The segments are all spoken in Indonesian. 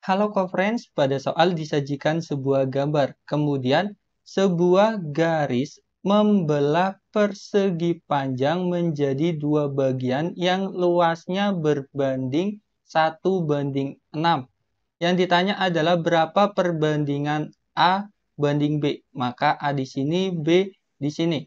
Halo Conference, pada soal disajikan sebuah gambar, kemudian sebuah garis membelah persegi panjang menjadi dua bagian yang luasnya berbanding 1 banding 6. Yang ditanya adalah berapa perbandingan A banding B, maka A di sini, B di sini.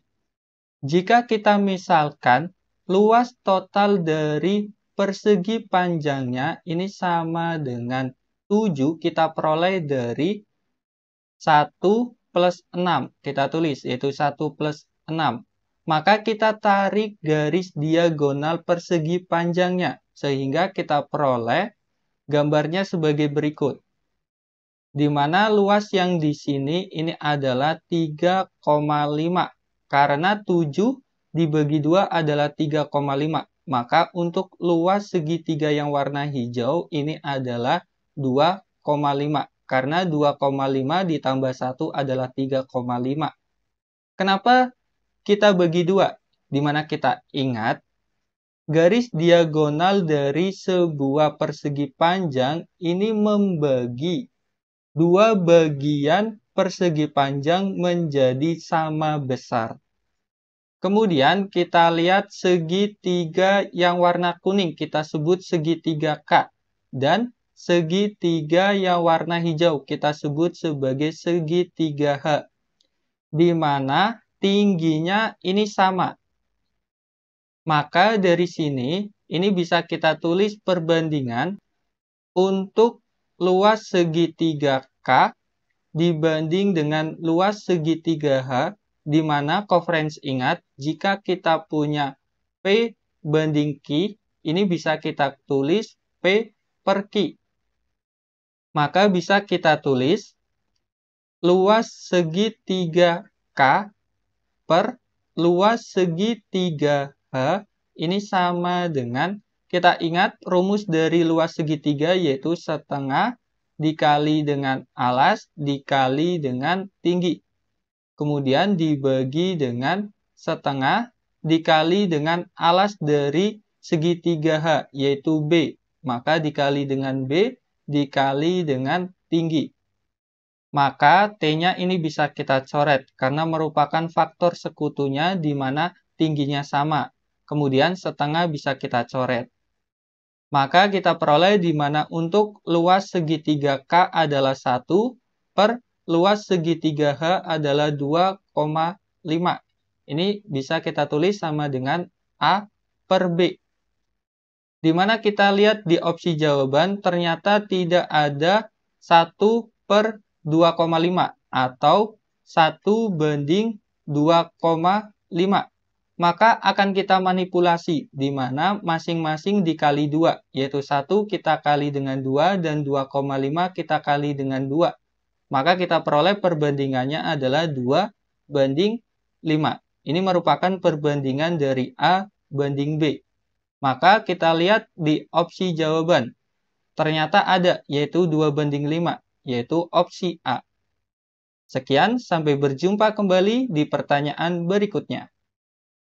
Jika kita misalkan luas total dari persegi panjangnya ini sama dengan 7 kita peroleh dari 1 plus 6. Kita tulis yaitu 1 plus 6. Maka kita tarik garis diagonal persegi panjangnya. Sehingga kita peroleh gambarnya sebagai berikut. Di mana luas yang di sini ini adalah 3,5. Karena 7 dibagi 2 adalah 3,5. Maka untuk luas segitiga yang warna hijau ini adalah 2,5 karena 2,5 ditambah 1 adalah 3,5. Kenapa kita bagi dua? Dimana kita ingat garis diagonal dari sebuah persegi panjang ini membagi dua bagian persegi panjang menjadi sama besar. Kemudian kita lihat segitiga yang warna kuning, kita sebut segitiga K. Dan segitiga yang warna hijau kita sebut sebagai segitiga H. Di mana tingginya ini sama. Maka dari sini ini bisa kita tulis perbandingan untuk luas segitiga K dibanding dengan luas segitiga H di mana coverage ingat jika kita punya P banding Q ini bisa kita tulis P per Q maka bisa kita tulis luas segitiga K per luas segitiga H ini sama dengan kita ingat rumus dari luas segitiga yaitu setengah dikali dengan alas dikali dengan tinggi. Kemudian dibagi dengan setengah dikali dengan alas dari segitiga H yaitu B. Maka dikali dengan B dikali dengan tinggi. Maka T-nya ini bisa kita coret karena merupakan faktor sekutunya di mana tingginya sama. Kemudian setengah bisa kita coret. Maka kita peroleh di mana untuk luas segitiga K adalah 1 per luas segitiga H adalah 2,5. Ini bisa kita tulis sama dengan A per B di mana kita lihat di opsi jawaban ternyata tidak ada 1 per 2,5 atau 1 banding 2,5. Maka akan kita manipulasi di mana masing-masing dikali 2, yaitu 1 kita kali dengan 2 dan 2,5 kita kali dengan 2. Maka kita peroleh perbandingannya adalah 2 banding 5. Ini merupakan perbandingan dari A banding B. Maka kita lihat di opsi jawaban. Ternyata ada, yaitu 2 banding 5, yaitu opsi A. Sekian, sampai berjumpa kembali di pertanyaan berikutnya.